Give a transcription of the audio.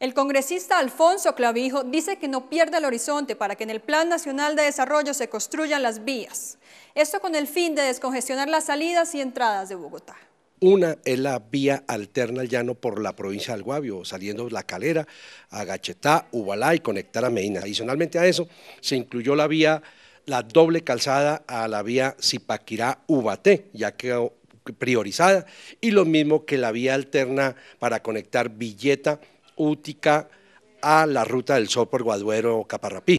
El congresista Alfonso Clavijo dice que no pierda el horizonte para que en el Plan Nacional de Desarrollo se construyan las vías. Esto con el fin de descongestionar las salidas y entradas de Bogotá. Una es la vía alterna al llano por la provincia del Guavio, saliendo La Calera, a Gachetá, Ubalá y conectar a Medina. Adicionalmente a eso, se incluyó la vía, la doble calzada a la vía Zipaquirá-Ubaté, ya que priorizada, y lo mismo que la vía alterna para conectar Villeta Útica a la ruta del Sol por Guaduero Caparrapí.